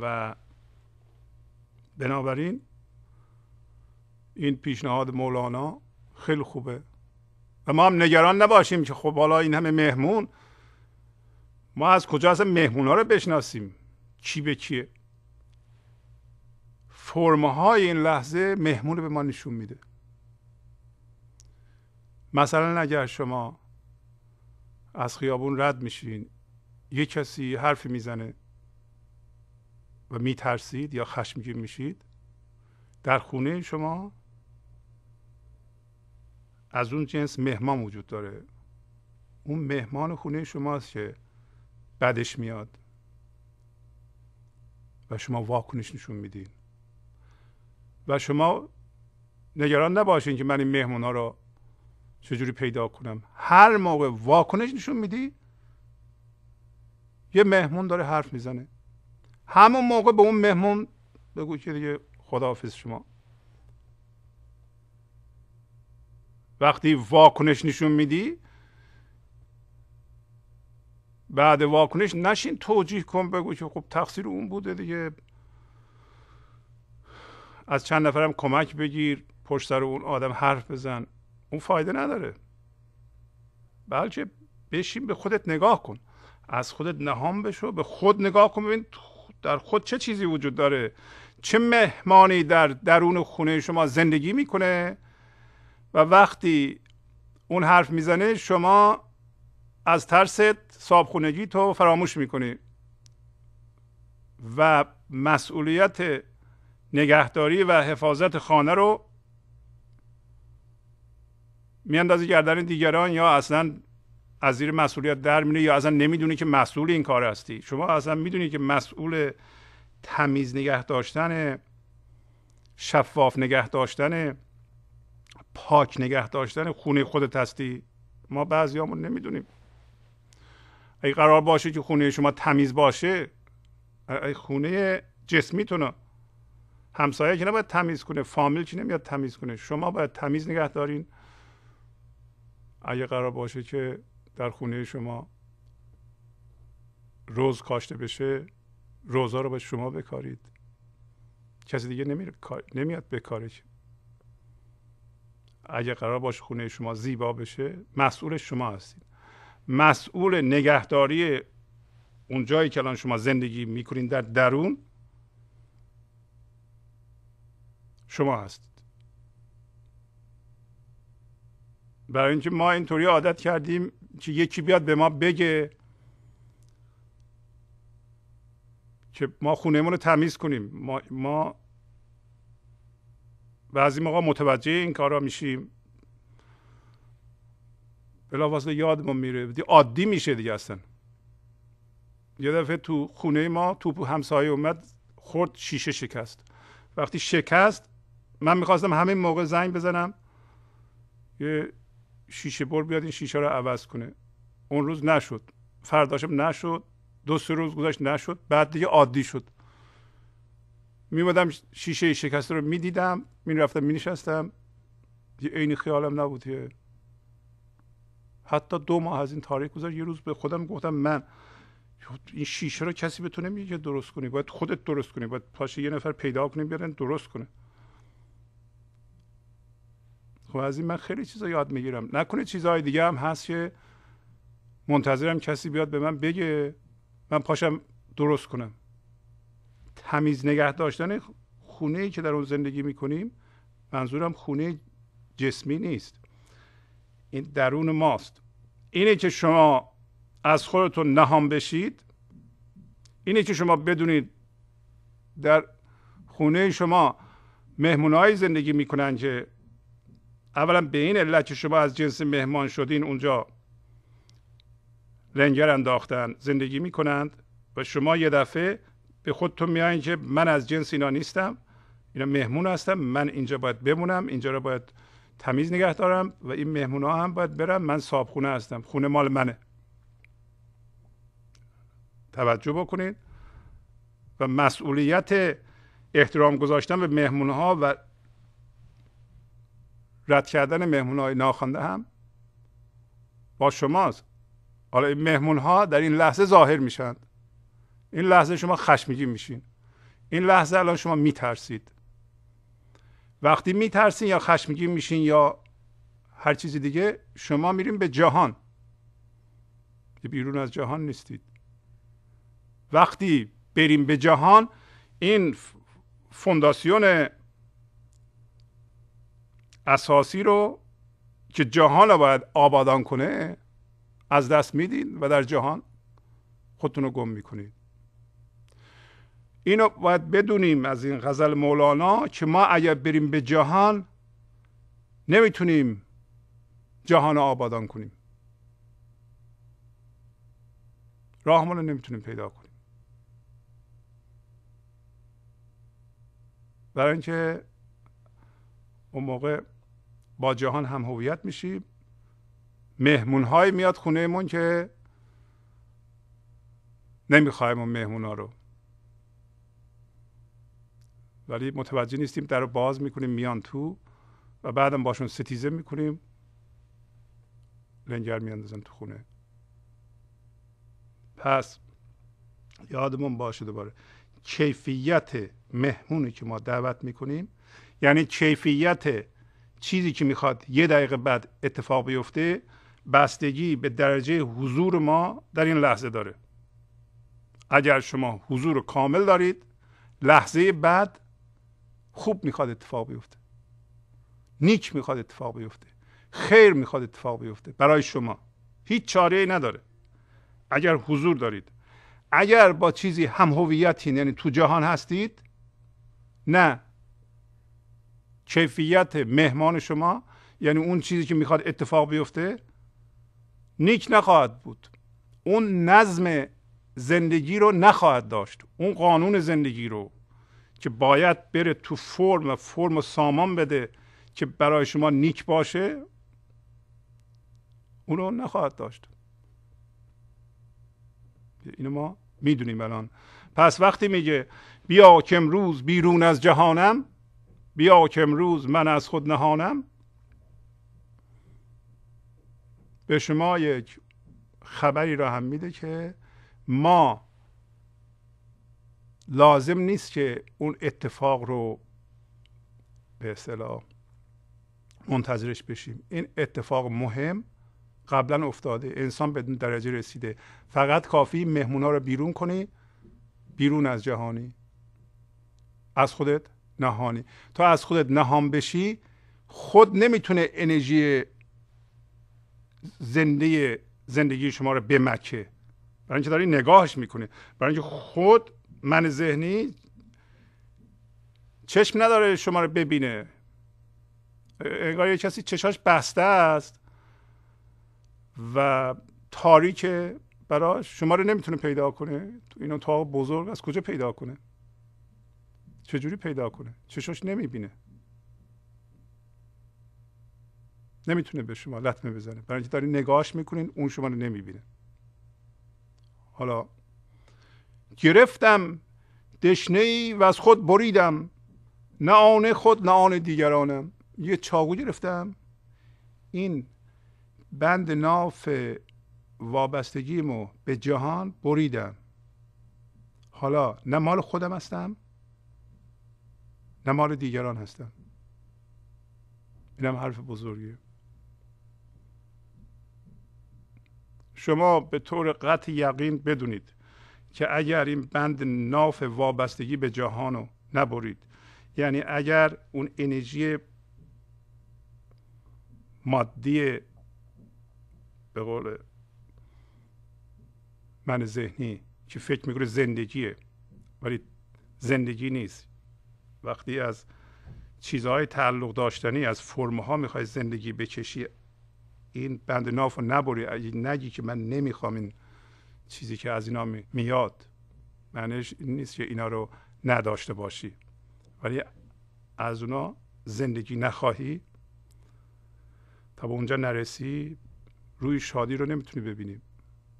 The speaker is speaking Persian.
و بنابراین این پیشنهاد مولانا خیلی خوبه و ما هم نگران نباشیم که خب حالا این همه مهمون ما از کجا اصلا مهمون ها رو بشناسیم چی به چیه فرم های این لحظه مهمون به ما نشون میده مثلا اگر شما از خیابون رد میشین یه کسی حرفی میزنه و میترسید یا خشمگین میشید در خونه شما از اون جنس مهمان وجود داره اون مهمان خونه شماست که بدش میاد و شما واکنش نشون میدید و شما نگران نباشین که من این مهمان ها رو چجوری پیدا کنم هر موقع واکنش نشون میدی یه مهمون داره حرف میزنه همون موقع به اون مهمون بگو که دیگه خداحافظ شما وقتی واکنش نشون میدی بعد واکنش نشین توجیه کن بگو که خب تقصیر اون بوده دیگه از چند نفرم کمک بگیر پشت سر اون آدم حرف بزن اون فایده نداره بلکه بشین به خودت نگاه کن از خودت نهام بشو به خود نگاه کن ببین در خود چه چیزی وجود داره چه مهمانی در درون خونه شما زندگی میکنه و وقتی اون حرف میزنه شما از ترس صابخونگی تو فراموش میکنی و مسئولیت نگهداری و حفاظت خانه رو میاندازی گردن دیگران یا اصلا از زیر مسئولیت در میره یا اصلا نمیدونی که مسئول این کار هستی شما اصلا میدونی که مسئول تمیز نگه داشتن شفاف نگه داشتن پاک نگه داشتن خونه خودت هستی ما بعضیامون نمیدونیم اگه قرار باشه که خونه شما تمیز باشه اگه خونه جسمیتون همسایه که نباید تمیز کنه فامیل که نمیاد تمیز کنه شما باید تمیز نگه دارین اگه قرار باشه که در خونه شما روز کاشته بشه روزا رو به شما بکارید کسی دیگه نمیاد بکاره اگه قرار باشه خونه شما زیبا بشه مسئول شما هستید مسئول نگهداری اون جایی که الان شما زندگی میکنید در درون شما هستید برای اینکه ما اینطوری عادت کردیم که یکی بیاد به ما بگه که ما خونهمون رو تمیز کنیم ما, ما بعضی موقع متوجه این کارا میشیم یاد یادمون میره عادی میشه دیگه اصلا یه دفعه تو خونه ما تو همسایه اومد خورد شیشه شکست وقتی شکست من میخواستم همین موقع زنگ بزنم یه شیشه بر بیاد این شیشه رو عوض کنه اون روز نشد فرداشم نشد دو سه روز گذشت نشد بعد دیگه عادی شد میمدم شیشه شکسته رو میدیدم میرفتم مینشستم یه عین خیالم نبود حتی دو ماه از این تاریخ گذشت یه روز به خودم گفتم من این شیشه رو کسی بتونه تو درست کنی باید خودت درست کنی باید پاشه یه نفر پیدا کنی بیارن درست کنه خب از این من خیلی چیزا یاد میگیرم نکنه چیزهای دیگه هم هست که منتظرم کسی بیاد به من بگه من پاشم درست کنم تمیز نگه داشتن خونه ای که در اون زندگی میکنیم منظورم خونه جسمی نیست این درون ماست اینه که شما از خودتون نهام بشید اینه که شما بدونید در خونه شما مهمونهایی زندگی میکنن که اولا به این علت که شما از جنس مهمان شدین اونجا لنگر انداختن زندگی میکنند و شما یه دفعه به خودتون میایین که من از جنس اینا نیستم اینا مهمون هستم من اینجا باید بمونم اینجا رو باید تمیز نگه دارم و این مهمون ها هم باید برم من صاحب خونه هستم خونه مال منه توجه بکنید و مسئولیت احترام گذاشتن به مهمون ها و رد کردن مهمون های ناخوانده هم با شماست حالا این مهمون ها در این لحظه ظاهر میشن این لحظه شما خشمگین میشین این لحظه الان شما میترسید وقتی میترسین یا خشمگین میشین یا هر چیزی دیگه شما میرین به جهان که بیرون از جهان نیستید وقتی بریم به جهان این فونداسیون اساسی رو که جهان رو باید آبادان کنه از دست میدین و در جهان خودتون رو گم میکنید اینو باید بدونیم از این غزل مولانا که ما اگر بریم به جهان نمیتونیم جهان رو آبادان کنیم راه رو نمیتونیم پیدا کنیم برای اینکه اون موقع با جهان هم هویت میشیم مهمون های میاد خونه من که نمیخوایم اون مهمون ها رو ولی متوجه نیستیم در رو باز میکنیم میان تو و بعدم باشون ستیزه میکنیم لنگر میاندازن تو خونه پس یادمون باشه دوباره کیفیت مهمونی که ما دعوت میکنیم یعنی کیفیت چیزی که میخواد یه دقیقه بعد اتفاق بیفته بستگی به درجه حضور ما در این لحظه داره اگر شما حضور کامل دارید لحظه بعد خوب میخواد اتفاق بیفته نیک میخواد اتفاق بیفته خیر میخواد اتفاق بیفته برای شما هیچ چاره ای نداره اگر حضور دارید اگر با چیزی هم هویتین یعنی تو جهان هستید نه کیفیت مهمان شما یعنی اون چیزی که میخواد اتفاق بیفته نیک نخواهد بود اون نظم زندگی رو نخواهد داشت اون قانون زندگی رو که باید بره تو فرم و فرم و سامان بده که برای شما نیک باشه اون رو نخواهد داشت اینو ما میدونیم الان پس وقتی میگه بیا که امروز بیرون از جهانم بیا که امروز من از خود نهانم به شما یک خبری را هم میده که ما لازم نیست که اون اتفاق رو به اصطلاح منتظرش بشیم این اتفاق مهم قبلا افتاده انسان به درجه رسیده فقط کافی مهمونا رو بیرون کنی بیرون از جهانی از خودت نهانی تا از خودت نهان بشی خود نمیتونه انرژی زنده زندگی شما رو بمکه برای اینکه داری نگاهش میکنه برای اینکه خود من ذهنی چشم نداره شما رو ببینه انگار یه کسی چشاش بسته است و تاریک برای شما رو نمیتونه پیدا کنه تو اینو تا بزرگ از کجا پیدا کنه چجوری پیدا کنه چشاش نمیبینه نمیتونه به شما لطمه بزنه برای اینکه داری نگاهش میکنین اون شما رو نمیبینه حالا گرفتم دشنه ای و از خود بریدم نه آن خود نه آن دیگرانم یه چاقو گرفتم این بند ناف وابستگیمو به جهان بریدم حالا نه مال خودم هستم نه مال دیگران هستم اینم حرف بزرگیه شما به طور قطع یقین بدونید که اگر این بند ناف وابستگی به جهان رو نبرید یعنی اگر اون انرژی مادی به قول من ذهنی که فکر میکنه زندگیه ولی زندگی نیست وقتی از چیزهای تعلق داشتنی از ها میخوای زندگی بکشی این بند ناف رو نبری نگی که من نمیخوام این چیزی که از اینا میاد معنیش این نیست که اینا رو نداشته باشی ولی از اونا زندگی نخواهی تا به اونجا نرسی روی شادی رو نمیتونی ببینی